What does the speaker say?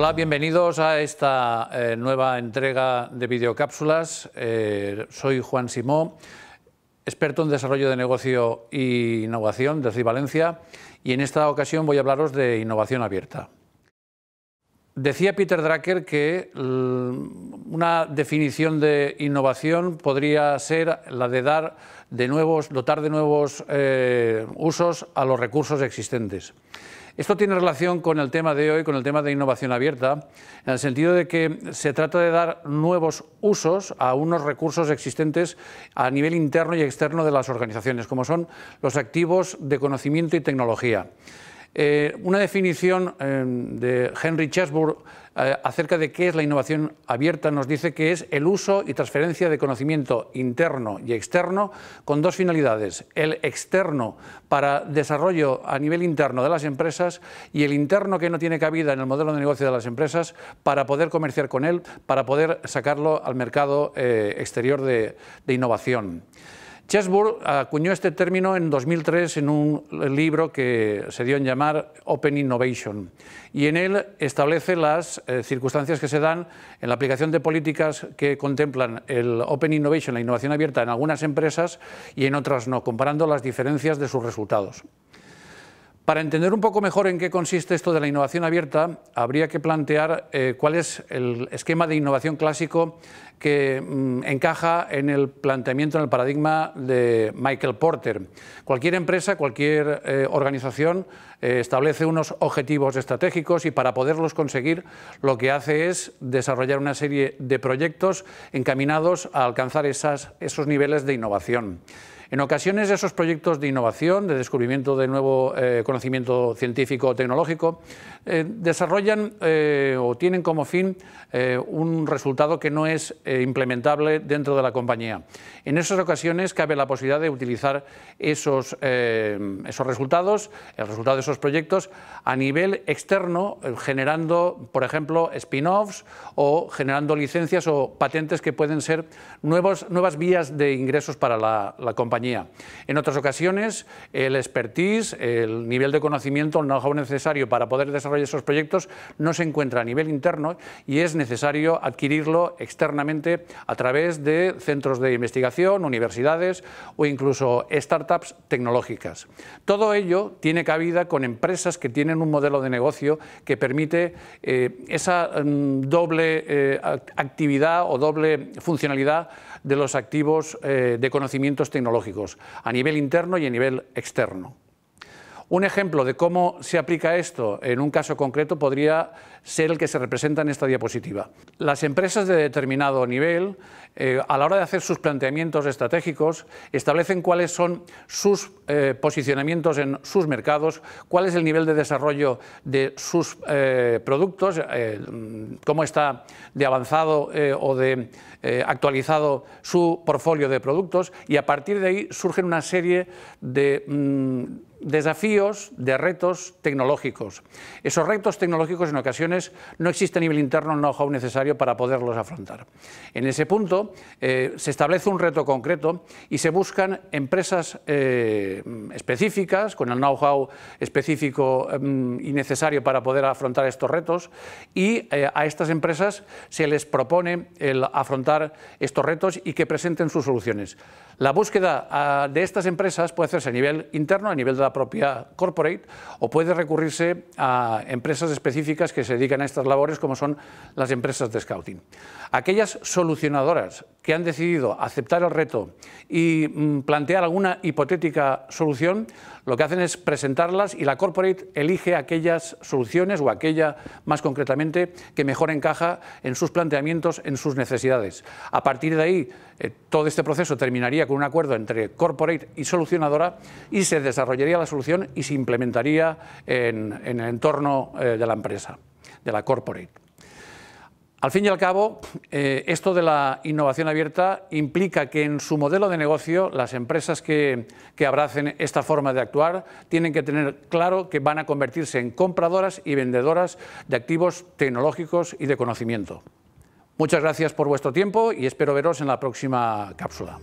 Hola, bienvenidos a esta eh, nueva entrega de videocápsulas. Eh, soy Juan Simó, experto en desarrollo de negocio e innovación desde Valencia, y en esta ocasión voy a hablaros de innovación abierta. Decía Peter Drucker que mm, una definición de innovación podría ser la de dar de nuevos, dotar de nuevos eh, usos a los recursos existentes. Esto tiene relación con el tema de hoy, con el tema de innovación abierta, en el sentido de que se trata de dar nuevos usos a unos recursos existentes a nivel interno y externo de las organizaciones, como son los activos de conocimiento y tecnología. Eh, una definición em, de Henry Chesburg eh, acerca de qué es la innovación abierta nos dice que es el uso y transferencia de conocimiento interno y externo con dos finalidades. El externo para desarrollo a nivel interno de las empresas y el interno que no tiene cabida en el modelo de negocio de las empresas para poder comerciar con él, para poder sacarlo al mercado eh, exterior de innovación. Chesbur acuñó este término en 2003 en un libro que se dio en llamar Open Innovation y en él establece las eh, circunstancias que se dan en la aplicación de políticas que contemplan el Open Innovation, la innovación abierta en algunas empresas y en otras no, comparando las diferencias de sus resultados. Para entender un poco mejor en qué consiste esto de la innovación abierta, habría que plantear eh, cuál es el esquema de innovación clásico que mm, encaja en el planteamiento, en el paradigma de Michael Porter. Cualquier empresa, cualquier eh, organización eh, establece unos objetivos estratégicos y para poderlos conseguir lo que hace es desarrollar una serie de proyectos encaminados a alcanzar esos niveles de innovación. En ocasiones esos proyectos de innovación, de descubrimiento de nuevo eh, conocimiento científico o tecnológico, eh, desarrollan eh, o tienen como fin un resultado que no es implementable dentro de la compañía. En esas ocasiones cabe la posibilidad de utilizar esos, esos resultados, el resultado de esos proyectos, a nivel externo, generando, por ejemplo, spin-offs o generando licencias o patentes que pueden ser nuevas vías de ingresos para la compañía en otras ocasiones, el expertise, el nivel de conocimiento, el know-how necesario para poder desarrollar esos proyectos no se encuentra a nivel interno y es necesario adquirirlo externamente a través de centros de investigación, universidades o incluso startups tecnológicas. Todo ello tiene cabida con empresas que tienen un modelo de negocio que permite eh, esa mm, doble eh, actividad o doble funcionalidad de los activos eh, de conocimientos tecnológicos a nivel interno y a nivel externo. Un ejemplo de cómo se aplica esto en un caso concreto podría ser el que se representa en esta diapositiva. Las empresas de determinado nivel, eh, a la hora de hacer sus planteamientos estratégicos, establecen cuáles son sus eh, posicionamientos en sus mercados, cuál es el nivel de desarrollo de sus eh, productos, cómo está de avanzado o de actualizado su portfolio de productos y a partir de ahí surgen una serie de... Mm, desafíos de retos tecnológicos. Esos retos tecnológicos en ocasiones no existe a nivel interno el know-how necesario para poderlos afrontar. En ese punto eh, se establece un reto concreto y se buscan empresas eh, específicas con el know-how específico mm, y necesario para poder afrontar estos retos y eh, a estas empresas se les propone el afrontar estos retos y que presenten sus soluciones. La búsqueda ah, de estas empresas puede hacerse a nivel interno, a nivel de propia corporate o puede recurrirse a empresas específicas que se dedican a estas labores como son las empresas de scouting. Aquellas solucionadoras que han decidido aceptar el reto y mm, plantear alguna hipotética solución, lo que hacen es presentarlas y la corporate elige aquellas soluciones o aquella más concretamente que mejor encaja en sus planteamientos, en sus necesidades. A partir de ahí, eh, todo este proceso terminaría con un acuerdo entre corporate y solucionadora y se desarrollaría la solución y se implementaría en, el entorno eh, de la empresa, de la corporate. Al fin y al cabo, eh, esto de la innovación abierta implica que en su modelo de negocio las empresas que, que, abracen esta forma de actuar tienen que tener claro que van a convertirse en compradoras y vendedoras de activos tecnológicos y de conocimiento. Muchas gracias por vuestro tiempo y espero veros en la próxima cápsula.